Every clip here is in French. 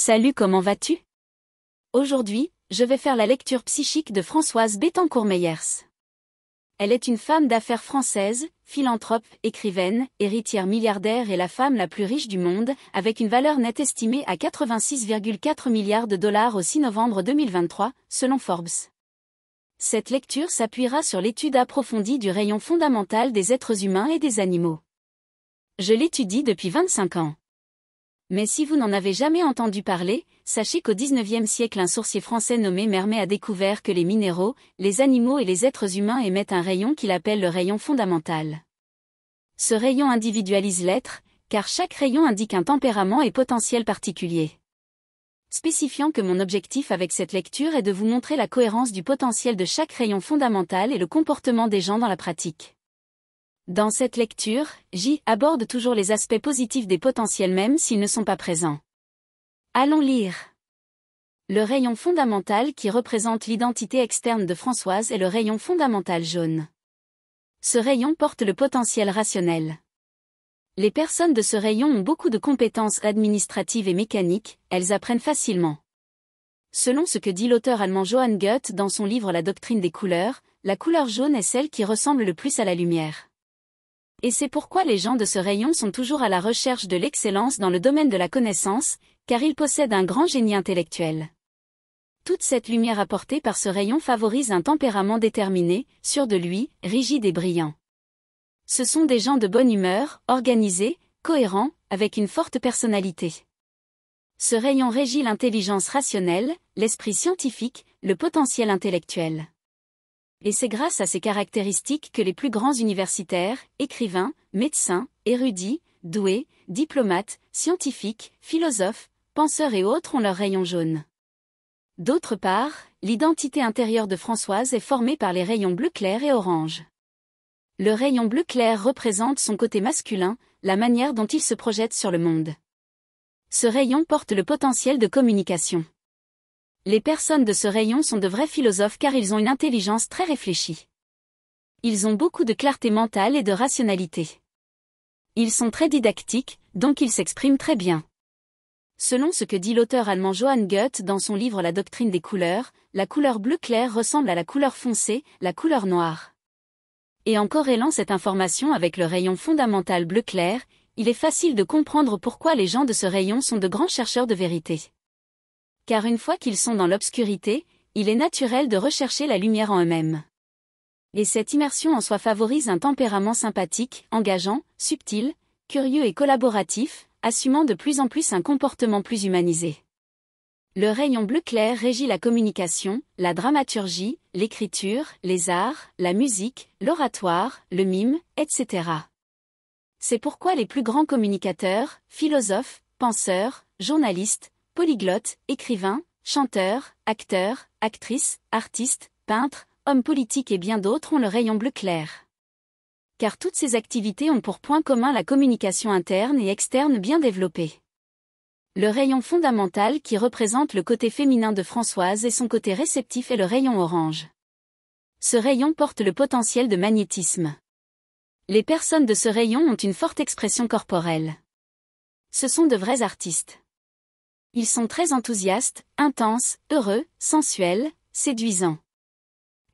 Salut, comment vas-tu Aujourd'hui, je vais faire la lecture psychique de Françoise Bettencourt-Meyers. Elle est une femme d'affaires française, philanthrope, écrivaine, héritière milliardaire et la femme la plus riche du monde, avec une valeur nette estimée à 86,4 milliards de dollars au 6 novembre 2023, selon Forbes. Cette lecture s'appuiera sur l'étude approfondie du rayon fondamental des êtres humains et des animaux. Je l'étudie depuis 25 ans. Mais si vous n'en avez jamais entendu parler, sachez qu'au XIXe siècle un sourcier français nommé Mermet a découvert que les minéraux, les animaux et les êtres humains émettent un rayon qu'il appelle le rayon fondamental. Ce rayon individualise l'être, car chaque rayon indique un tempérament et potentiel particulier. Spécifiant que mon objectif avec cette lecture est de vous montrer la cohérence du potentiel de chaque rayon fondamental et le comportement des gens dans la pratique. Dans cette lecture, J aborde toujours les aspects positifs des potentiels même s'ils ne sont pas présents. Allons lire. Le rayon fondamental qui représente l'identité externe de Françoise est le rayon fondamental jaune. Ce rayon porte le potentiel rationnel. Les personnes de ce rayon ont beaucoup de compétences administratives et mécaniques, elles apprennent facilement. Selon ce que dit l'auteur allemand Johann Goethe dans son livre La doctrine des couleurs, la couleur jaune est celle qui ressemble le plus à la lumière. Et c'est pourquoi les gens de ce rayon sont toujours à la recherche de l'excellence dans le domaine de la connaissance, car ils possèdent un grand génie intellectuel. Toute cette lumière apportée par ce rayon favorise un tempérament déterminé, sûr de lui, rigide et brillant. Ce sont des gens de bonne humeur, organisés, cohérents, avec une forte personnalité. Ce rayon régit l'intelligence rationnelle, l'esprit scientifique, le potentiel intellectuel. Et c'est grâce à ces caractéristiques que les plus grands universitaires, écrivains, médecins, érudits, doués, diplomates, scientifiques, philosophes, penseurs et autres ont leur rayon jaune. D'autre part, l'identité intérieure de Françoise est formée par les rayons bleu clair et orange. Le rayon bleu clair représente son côté masculin, la manière dont il se projette sur le monde. Ce rayon porte le potentiel de communication. Les personnes de ce rayon sont de vrais philosophes car ils ont une intelligence très réfléchie. Ils ont beaucoup de clarté mentale et de rationalité. Ils sont très didactiques, donc ils s'expriment très bien. Selon ce que dit l'auteur allemand Johann Goethe dans son livre La doctrine des couleurs, la couleur bleu clair ressemble à la couleur foncée, la couleur noire. Et en corrélant cette information avec le rayon fondamental bleu clair, il est facile de comprendre pourquoi les gens de ce rayon sont de grands chercheurs de vérité car une fois qu'ils sont dans l'obscurité, il est naturel de rechercher la lumière en eux-mêmes. Et cette immersion en soi favorise un tempérament sympathique, engageant, subtil, curieux et collaboratif, assumant de plus en plus un comportement plus humanisé. Le rayon bleu clair régit la communication, la dramaturgie, l'écriture, les arts, la musique, l'oratoire, le mime, etc. C'est pourquoi les plus grands communicateurs, philosophes, penseurs, journalistes, polyglotte, écrivain, chanteur, acteur, actrice, artiste, peintre, homme politique et bien d'autres ont le rayon bleu clair. Car toutes ces activités ont pour point commun la communication interne et externe bien développée. Le rayon fondamental qui représente le côté féminin de Françoise et son côté réceptif est le rayon orange. Ce rayon porte le potentiel de magnétisme. Les personnes de ce rayon ont une forte expression corporelle. Ce sont de vrais artistes. Ils sont très enthousiastes, intenses, heureux, sensuels, séduisants.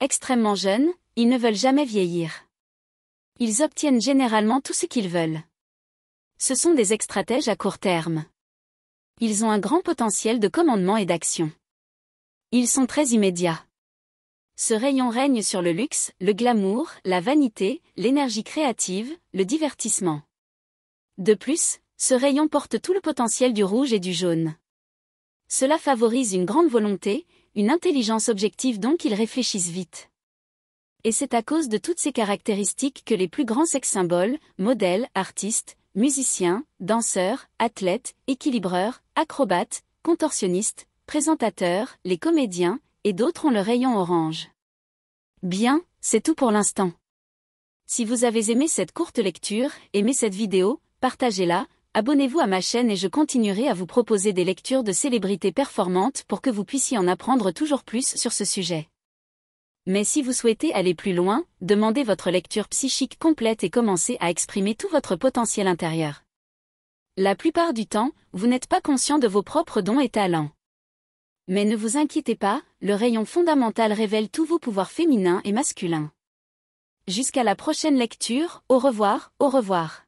Extrêmement jeunes, ils ne veulent jamais vieillir. Ils obtiennent généralement tout ce qu'ils veulent. Ce sont des stratèges à court terme. Ils ont un grand potentiel de commandement et d'action. Ils sont très immédiats. Ce rayon règne sur le luxe, le glamour, la vanité, l'énergie créative, le divertissement. De plus, ce rayon porte tout le potentiel du rouge et du jaune. Cela favorise une grande volonté, une intelligence objective donc ils réfléchissent vite. Et c'est à cause de toutes ces caractéristiques que les plus grands sex-symboles, modèles, artistes, musiciens, danseurs, athlètes, équilibreurs, acrobates, contorsionnistes, présentateurs, les comédiens, et d'autres ont le rayon orange. Bien, c'est tout pour l'instant. Si vous avez aimé cette courte lecture, aimez cette vidéo, partagez-la, abonnez-vous à ma chaîne et je continuerai à vous proposer des lectures de célébrités performantes pour que vous puissiez en apprendre toujours plus sur ce sujet. Mais si vous souhaitez aller plus loin, demandez votre lecture psychique complète et commencez à exprimer tout votre potentiel intérieur. La plupart du temps, vous n'êtes pas conscient de vos propres dons et talents. Mais ne vous inquiétez pas, le rayon fondamental révèle tous vos pouvoirs féminins et masculins. Jusqu'à la prochaine lecture, au revoir, au revoir.